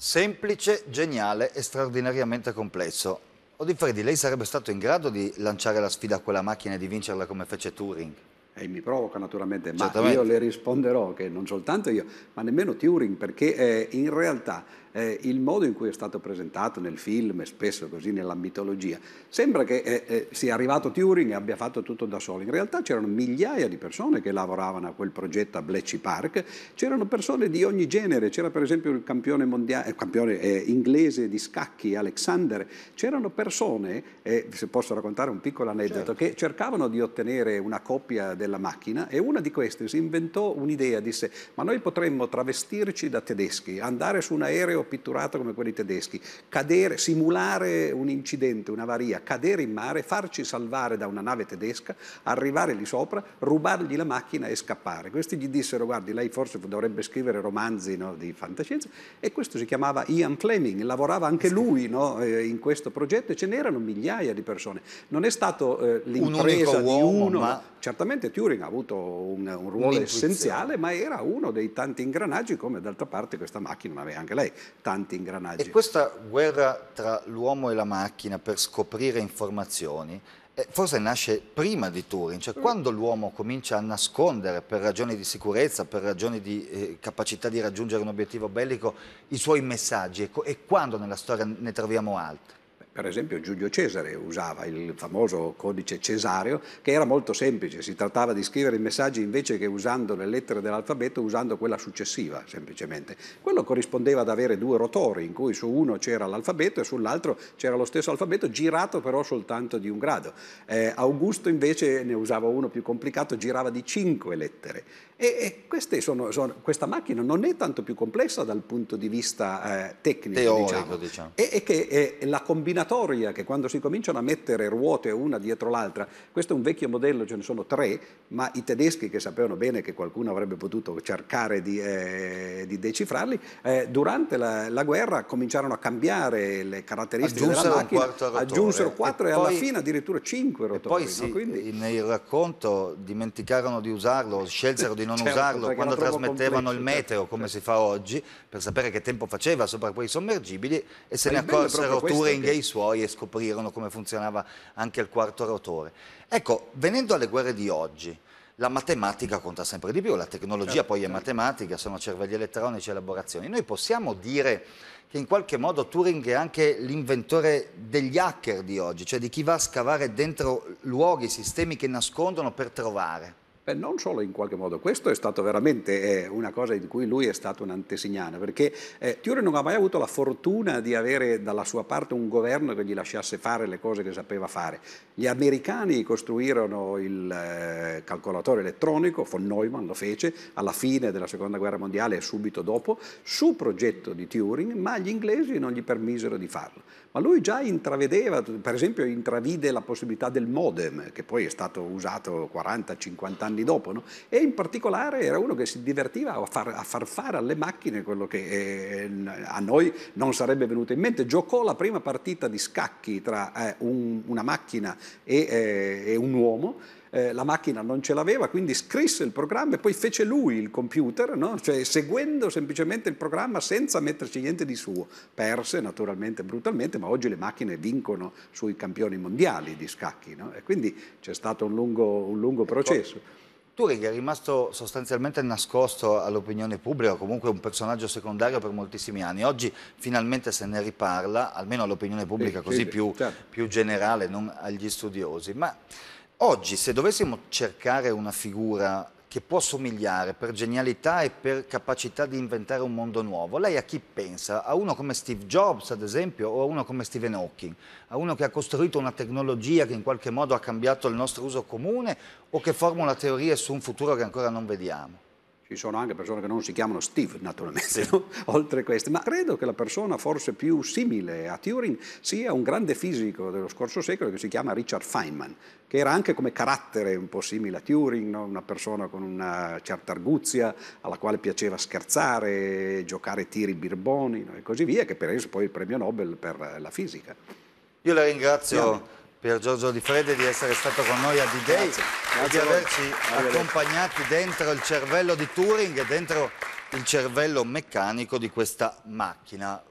Semplice, geniale e straordinariamente complesso. Odifredi, lei sarebbe stato in grado di lanciare la sfida a quella macchina e di vincerla come fece Turing? E mi provoca naturalmente, ma io le risponderò che non soltanto io, ma nemmeno Turing, perché eh, in realtà eh, il modo in cui è stato presentato nel film, e spesso così nella mitologia, sembra che eh, eh, sia arrivato Turing e abbia fatto tutto da solo. In realtà c'erano migliaia di persone che lavoravano a quel progetto a Bletchley Park, c'erano persone di ogni genere, c'era per esempio il campione, mondiale, eh, campione eh, inglese di scacchi Alexander, c'erano persone, eh, se posso raccontare un piccolo aneddoto, certo. che cercavano di ottenere una copia della macchina e una di queste si inventò un'idea, disse ma noi potremmo travestirci da tedeschi, andare su un aereo o pitturato come quelli tedeschi, cadere, simulare un incidente, un'avaria, cadere in mare, farci salvare da una nave tedesca, arrivare lì sopra, rubargli la macchina e scappare. Questi gli dissero, guardi, lei forse dovrebbe scrivere romanzi no, di fantascienza e questo si chiamava Ian Fleming, lavorava anche lui no, eh, in questo progetto e ce n'erano migliaia di persone. Non è stato eh, l'impresa un di uomo, uno, ma... certamente Turing ha avuto un, un ruolo essenziale, ma era uno dei tanti ingranaggi come d'altra parte questa macchina aveva anche lei tanti ingranaggi. E questa guerra tra l'uomo e la macchina per scoprire informazioni eh, forse nasce prima di Turing, cioè quando l'uomo comincia a nascondere per ragioni di sicurezza, per ragioni di eh, capacità di raggiungere un obiettivo bellico, i suoi messaggi e, ecco, e quando nella storia ne troviamo altri. Per esempio Giulio Cesare usava il famoso codice cesareo che era molto semplice, si trattava di scrivere i messaggi invece che usando le lettere dell'alfabeto, usando quella successiva semplicemente. Quello corrispondeva ad avere due rotori in cui su uno c'era l'alfabeto e sull'altro c'era lo stesso alfabeto girato però soltanto di un grado. Eh, Augusto invece ne usava uno più complicato, girava di cinque lettere. E, e sono, sono, questa macchina non è tanto più complessa dal punto di vista eh, tecnico, Teorico, diciamo. diciamo. E, che è la combinazione scappatoia che quando si cominciano a mettere ruote una dietro l'altra, questo è un vecchio modello, ce ne sono tre, ma i tedeschi che sapevano bene che qualcuno avrebbe potuto cercare di, eh, di decifrarli, eh, durante la, la, guerra cominciarono a cambiare le caratteristiche aggiunsero della macchina, rotore, aggiunsero quattro e, e poi, alla fine addirittura cinque rotori. poi sì, no? nel racconto dimenticarono di usarlo, scelsero di non certo, usarlo quando trasmettevano complesso, il certo. meteo come certo. si fa oggi per sapere che tempo faceva sopra quei sommergibili e se ne accorsero Turing e i suoi suoi e scoprirono come funzionava anche il quarto rotore. Ecco, venendo alle guerre di oggi, la matematica conta sempre di più, la tecnologia certo, poi è certo. matematica, sono cervelli elettronici e elaborazioni. Noi possiamo dire che in qualche modo Turing è anche l'inventore degli hacker di oggi, cioè di chi va a scavare dentro luoghi, sistemi che nascondono per trovare. Beh, non solo in qualche modo, questo è stato veramente eh, una cosa in cui lui è stato un antesignano, perché eh, Thiure non ha mai avuto la fortuna di avere dalla sua parte un governo che gli lasciasse fare le cose che sapeva fare. Gli americani costruirono il eh, calcolatore elettronico, von Neumann lo fece alla fine della seconda guerra mondiale e subito dopo, su progetto di Turing, ma gli inglesi non gli permisero di farlo. Ma lui già intravedeva, per esempio intravide la possibilità del modem, che poi è stato usato 40-50 anni anni dopo. No? E in particolare era uno che si divertiva a far, a far fare alle macchine quello che eh, a noi non sarebbe venuto in mente. Giocò la prima partita di scacchi tra eh, un, una macchina e, eh, e un uomo. Eh, la macchina non ce l'aveva, quindi scrisse il programma e poi fece lui il computer, no? cioè, seguendo semplicemente il programma senza metterci niente di suo. Perse naturalmente brutalmente, ma oggi le macchine vincono sui campioni mondiali di scacchi no? e quindi c'è stato un lungo, un lungo processo. Turi che è rimasto sostanzialmente nascosto all'opinione pubblica, comunque un personaggio secondario per moltissimi anni. Oggi finalmente se ne riparla, almeno all'opinione pubblica così più, certo. più generale, non agli studiosi. Ma oggi se dovessimo cercare una figura che può somigliare per genialità e per capacità di inventare un mondo nuovo. Lei a chi pensa? A uno come Steve Jobs, ad esempio, o a uno come Stephen Hawking? A uno che ha costruito una tecnologia che in qualche modo ha cambiato il nostro uso comune o che formula teorie su un futuro che ancora non vediamo? Ci sono anche persone che non si chiamano Steve, naturalmente, no? oltre a queste, ma credo che la persona forse più simile a Turing sia un grande fisico dello scorso secolo che si chiama Richard Feynman, che era anche come carattere un po' simile a Turing, no? una persona con una certa arguzia, alla quale piaceva scherzare, giocare tiri birboni no? e così via, che per esempio poi il premio Nobel per la fisica. Io la ringrazio. Pier Giorgio Di Fredde di essere stato con noi a D-Day e di averci accompagnati dentro il cervello di Turing e dentro il cervello meccanico di questa macchina.